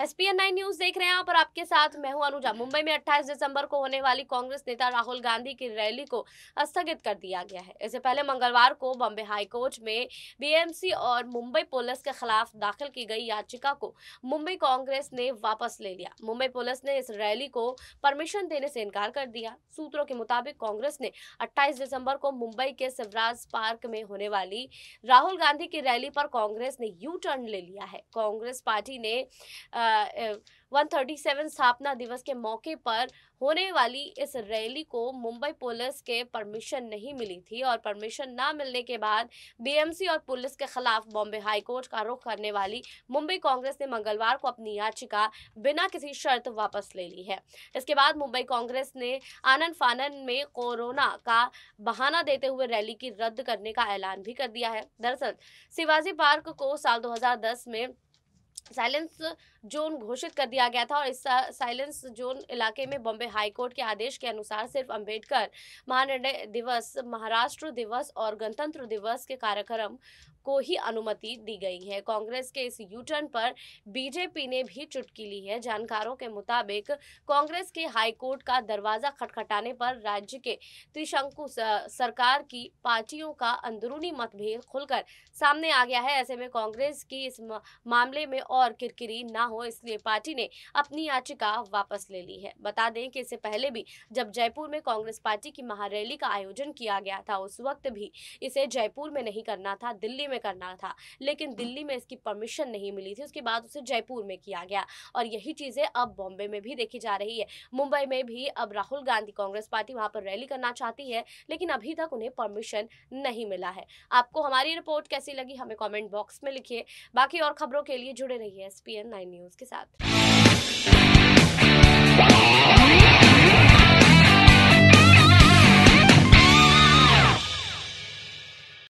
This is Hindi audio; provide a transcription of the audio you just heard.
एसपीएन नाइन न्यूज देख रहे हैं आप और आपके साथ मैं हूं अनुजा मुंबई में 28 दिसंबर को होने वाली कांग्रेस नेता राहुल गांधी की रैली को स्थगित कर दिया गया है इससे पहले मंगलवार को बॉम्बे हाईकोर्ट में बीएमसी और मुंबई पुलिस के खिलाफ दाखिल की गई याचिका को मुंबई कांग्रेस ने वापस ले लिया मुंबई पुलिस ने इस रैली को परमिशन देने से इनकार कर दिया सूत्रों के मुताबिक कांग्रेस ने अट्ठाईस दिसंबर को मुंबई के शिवराज पार्क में होने वाली राहुल गांधी की रैली पर कांग्रेस ने यू टर्न ले लिया है कांग्रेस पार्टी ने आ, वन थर्टी सेवन स्थापना दिवस के मौके पर होने वाली इस रैली को मुंबई पुलिस के परमिशन नहीं मिली थी और परमिशन ना मिलने के बाद बीएमसी और पुलिस के खिलाफ बॉम्बे हाईकोर्ट का रुख करने वाली मुंबई कांग्रेस ने मंगलवार को अपनी याचिका बिना किसी शर्त वापस ले ली है इसके बाद मुंबई कांग्रेस ने आनंद फानन में कोरोना का बहाना देते हुए रैली की रद्द करने का ऐलान भी कर दिया है दरअसल शिवाजी पार्क को साल दो में साइलेंस जोन घोषित कर दिया गया था और इस साइलेंस जोन इलाके में बॉम्बे हाईकोर्ट के आदेश के अनुसार सिर्फ अंबेडकर महानिर्णय दिवस महाराष्ट्र दिवस और गणतंत्र दिवस के कार्यक्रम को ही अनुमति दी गई है कांग्रेस के इस यूटर्न पर बीजेपी ने भी चुटकी ली है जानकारों के मुताबिक कांग्रेस के हाईकोर्ट का दरवाजा खटखटाने पर राज्य के त्रिशंकु सरकार की पार्टियों का अंदरूनी मतभेद खुलकर सामने आ गया है ऐसे में कांग्रेस की इस मामले में और किरकिरी ना हो इसलिए पार्टी ने अपनी याचिका वापस ले ली है बता दें कि इससे पहले भी जब जयपुर में कांग्रेस पार्टी की महारैली का आयोजन किया गया था उस वक्त भी इसे जयपुर में नहीं करना था दिल्ली में करना था लेकिन दिल्ली में इसकी परमिशन नहीं मिली थी उसके बाद उसे जयपुर में किया गया और यही चीजें अब बॉम्बे में भी देखी जा रही है मुंबई में भी अब राहुल गांधी कांग्रेस पार्टी वहां पर रैली करना चाहती है लेकिन अभी तक उन्हें परमिशन नहीं मिला है आपको हमारी रिपोर्ट कैसी लगी हमें कॉमेंट बॉक्स में लिखिए बाकी और खबरों के लिए जुड़े रहिए रहिए S P N nine news के साथ